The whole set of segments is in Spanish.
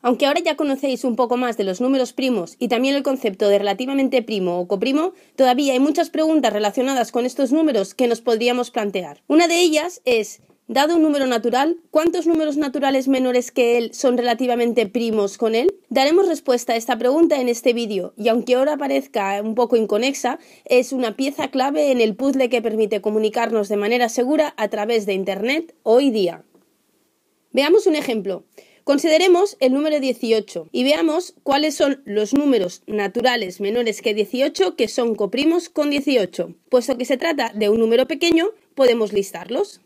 Aunque ahora ya conocéis un poco más de los números primos y también el concepto de relativamente primo o coprimo, todavía hay muchas preguntas relacionadas con estos números que nos podríamos plantear. Una de ellas es, dado un número natural, ¿cuántos números naturales menores que él son relativamente primos con él? Daremos respuesta a esta pregunta en este vídeo y aunque ahora parezca un poco inconexa, es una pieza clave en el puzzle que permite comunicarnos de manera segura a través de Internet hoy día. Veamos un ejemplo. Consideremos el número 18 y veamos cuáles son los números naturales menores que 18 que son coprimos con 18. Puesto que se trata de un número pequeño, podemos listarlos.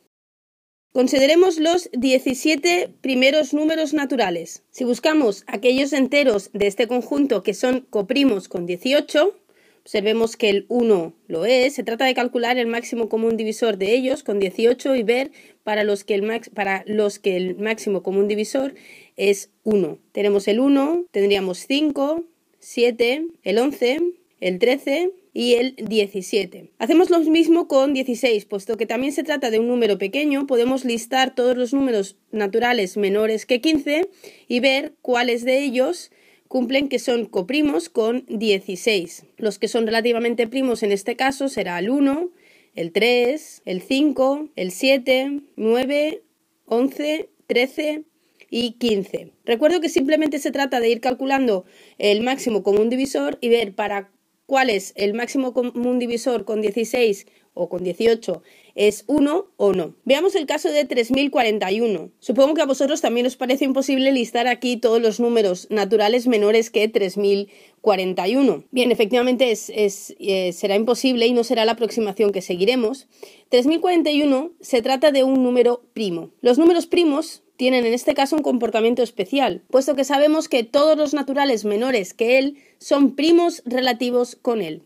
Consideremos los 17 primeros números naturales. Si buscamos aquellos enteros de este conjunto que son coprimos con 18, observemos que el 1 lo es. Se trata de calcular el máximo común divisor de ellos con 18 y ver para los que el, para los que el máximo común divisor es 1. Tenemos el 1, tendríamos 5, 7, el 11, el 13 y el 17. Hacemos lo mismo con 16, puesto que también se trata de un número pequeño, podemos listar todos los números naturales menores que 15 y ver cuáles de ellos cumplen que son coprimos con 16. Los que son relativamente primos en este caso será el 1, el 3, el 5, el 7, 9, 11, 13 y 15. Recuerdo que simplemente se trata de ir calculando el máximo común divisor y ver para cuál es el máximo común divisor con 16 o con 18 es uno o no. Veamos el caso de 3041. Supongo que a vosotros también os parece imposible listar aquí todos los números naturales menores que 3041. Bien, efectivamente eh, será imposible y no será la aproximación que seguiremos. 3041 se trata de un número primo. Los números primos tienen en este caso un comportamiento especial, puesto que sabemos que todos los naturales menores que él son primos relativos con él.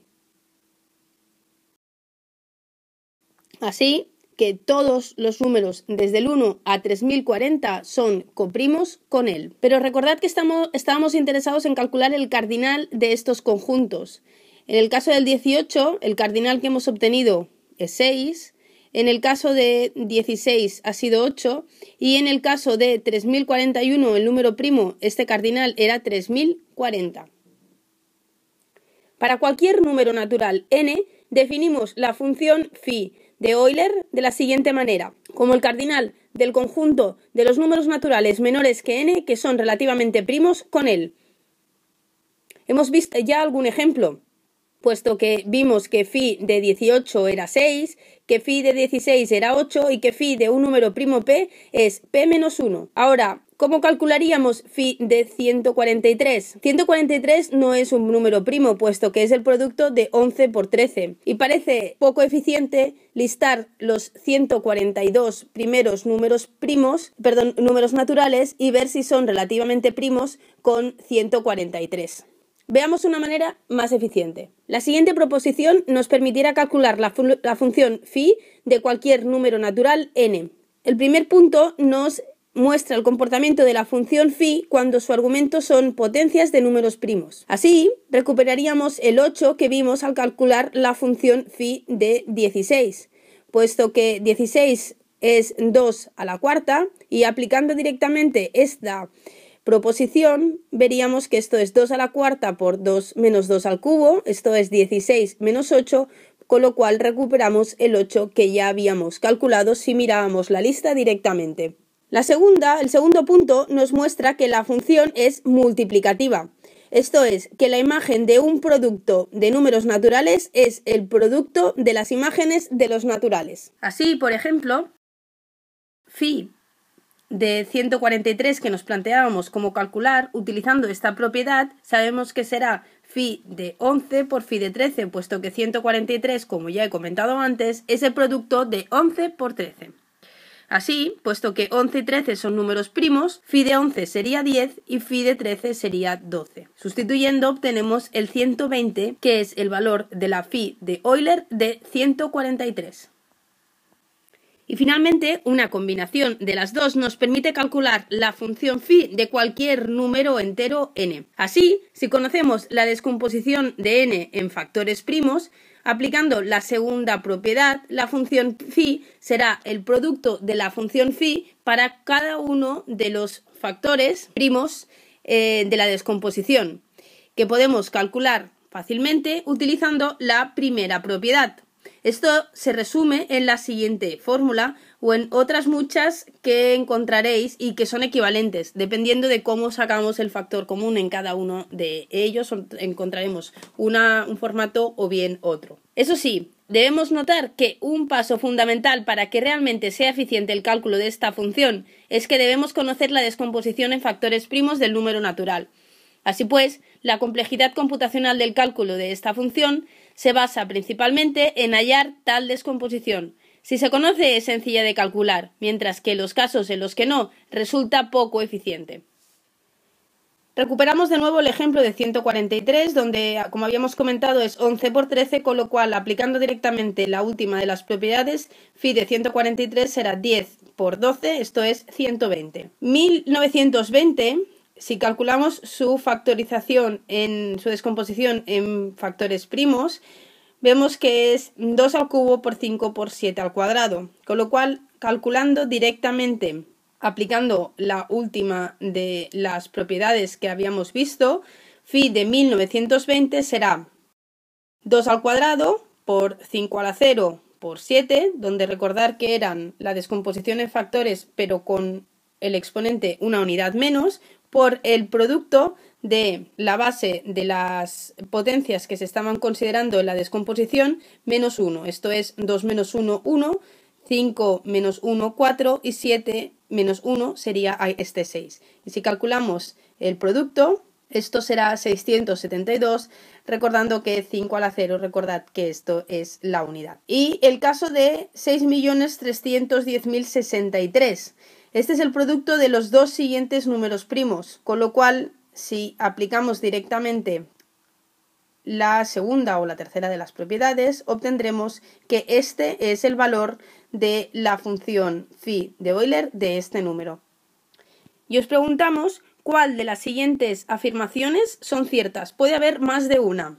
Así que todos los números desde el 1 a 3040 son coprimos con él. Pero recordad que estamos, estábamos interesados en calcular el cardinal de estos conjuntos. En el caso del 18, el cardinal que hemos obtenido es 6, en el caso de 16 ha sido 8 y en el caso de 3041, el número primo, este cardinal era 3040. Para cualquier número natural n, definimos la función phi de Euler de la siguiente manera. Como el cardinal del conjunto de los números naturales menores que n que son relativamente primos con él. Hemos visto ya algún ejemplo, puesto que vimos que phi de 18 era 6, que phi de 16 era 8 y que phi de un número primo p es p menos 1. Ahora, ¿Cómo calcularíamos phi de 143? 143 no es un número primo, puesto que es el producto de 11 por 13, y parece poco eficiente listar los 142 primeros números primos, perdón, números naturales, y ver si son relativamente primos con 143. Veamos una manera más eficiente. La siguiente proposición nos permitirá calcular la, función phi de cualquier número natural n. El primer punto nos muestra el comportamiento de la función phi cuando su argumento son potencias de números primos. Así, recuperaríamos el 8 que vimos al calcular la función phi de 16, puesto que 16 es 2 a la cuarta y aplicando directamente esta proposición veríamos que esto es 2 a la cuarta por 2 menos 2 al cubo, esto es 16 menos 8, con lo cual recuperamos el 8 que ya habíamos calculado si mirábamos la lista directamente. La segunda, el segundo punto, nos muestra que la función es multiplicativa. Esto es, que la imagen de un producto de números naturales es el producto de las imágenes de los naturales. Así, por ejemplo, phi de 143 que nos planteábamos cómo calcular, utilizando esta propiedad, sabemos que será phi de 11 por fi de 13, puesto que 143, como ya he comentado antes, es el producto de 11 por 13. Así, puesto que 11 y 13 son números primos, phi de 11 sería 10 y phi de 13 sería 12. Sustituyendo obtenemos el 120, que es el valor de la phi de Euler de 143. Y finalmente, una combinación de las dos nos permite calcular la función phi de cualquier número entero n. Así, si conocemos la descomposición de n en factores primos, Aplicando la segunda propiedad, la función phi será el producto de la función phi para cada uno de los factores primos eh, de la descomposición, que podemos calcular fácilmente utilizando la primera propiedad. Esto se resume en la siguiente fórmula o en otras muchas que encontraréis y que son equivalentes, dependiendo de cómo sacamos el factor común en cada uno de ellos, encontraremos un formato o bien otro. Eso sí, debemos notar que un paso fundamental para que realmente sea eficiente el cálculo de esta función es que debemos conocer la descomposición en factores primos del número natural. Así pues, la complejidad computacional del cálculo de esta función se basa principalmente en hallar tal descomposición, si se conoce es sencilla de calcular, mientras que los casos en los que no resulta poco eficiente. Recuperamos de nuevo el ejemplo de 143, donde, como habíamos comentado, es 11 por 13, con lo cual, aplicando directamente la última de las propiedades, phi de 143 será 10 por 12, esto es 120. 1920, si calculamos su factorización en su descomposición en factores primos, vemos que es 2 al cubo por 5 por 7 al cuadrado, con lo cual calculando directamente aplicando la última de las propiedades que habíamos visto, phi de 1920 será 2 al cuadrado por 5 a la 0 por 7, donde recordar que eran la descomposición en factores pero con el exponente una unidad menos, por el producto de la base de las potencias que se estaban considerando en la descomposición menos 1. Esto es 2 menos 1, 1, 5 menos 1, 4 y 7 menos 1 sería este 6. Y si calculamos el producto, esto será 672, recordando que 5 a la 0, recordad que esto es la unidad. Y el caso de 6.310.063. Este es el producto de los dos siguientes números primos, con lo cual si aplicamos directamente la segunda o la tercera de las propiedades, obtendremos que este es el valor de la función phi de Euler de este número. Y os preguntamos cuál de las siguientes afirmaciones son ciertas. Puede haber más de una.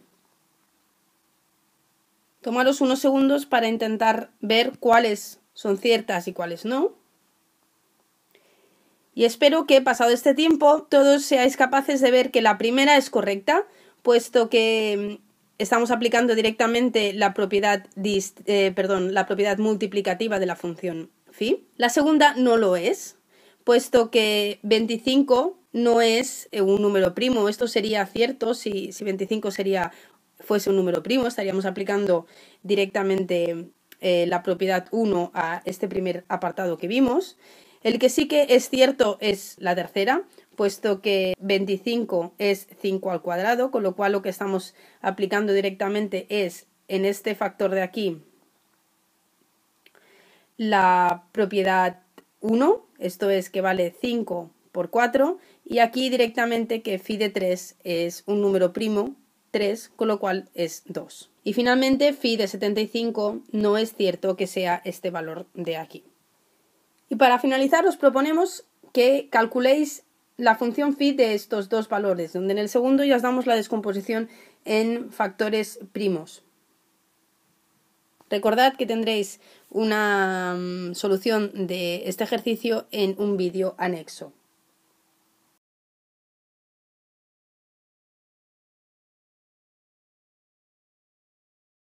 Tomaros unos segundos para intentar ver cuáles son ciertas y cuáles no y espero que pasado este tiempo todos seáis capaces de ver que la primera es correcta, puesto que mm, estamos aplicando directamente la propiedad, eh, perdón, la propiedad multiplicativa de la función φ. La segunda no lo es, puesto que 25 no es eh, un número primo. Esto sería cierto si, 25 sería, fuese un número primo, estaríamos aplicando directamente eh, la propiedad 1 a este primer apartado que vimos. El que sí que es cierto es la tercera, puesto que 25 es 5 al cuadrado, con lo cual lo que estamos aplicando directamente es en este factor de aquí la propiedad 1, esto es que vale 5 por 4, y aquí directamente que phi de 3 es un número primo, 3, con lo cual es 2. Y finalmente, phi de 75 no es cierto que sea este valor de aquí. Y para finalizar os proponemos que calculéis la función phi de estos dos valores, donde en el segundo ya os damos la descomposición en factores primos. Recordad que tendréis una mm, solución de este ejercicio en un vídeo anexo.